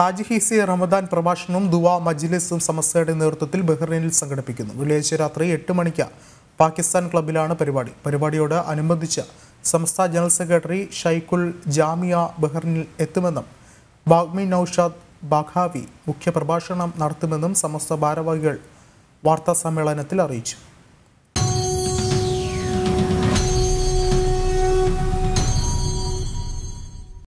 താജ് ഹിസി റമദാൻ പ്രഭാഷണവും ദുവാ മജ്ലിസും സമസ്തയുടെ നേതൃത്വത്തിൽ ബഹ്റൈനിൽ സംഘടിപ്പിക്കുന്നു വെള്ളിയാഴ്ച രാത്രി എട്ട് മണിക്ക് പാകിസ്ഥാൻ ക്ലബിലാണ് പരിപാടി പരിപാടിയോട് അനുബന്ധിച്ച് സംസ്ഥാന ജനറൽ സെക്രട്ടറി ഷൈഖുൽ ജാമിയ ബഹ്റിനിൽ എത്തുമെന്നും ബാഗ്മി നൌഷാദ് ബാഖാവി മുഖ്യപ്രഭാഷണം നടത്തുമെന്നും സമസ്ത ഭാരവാഹികൾ വാർത്താ സമ്മേളനത്തിൽ അറിയിച്ചു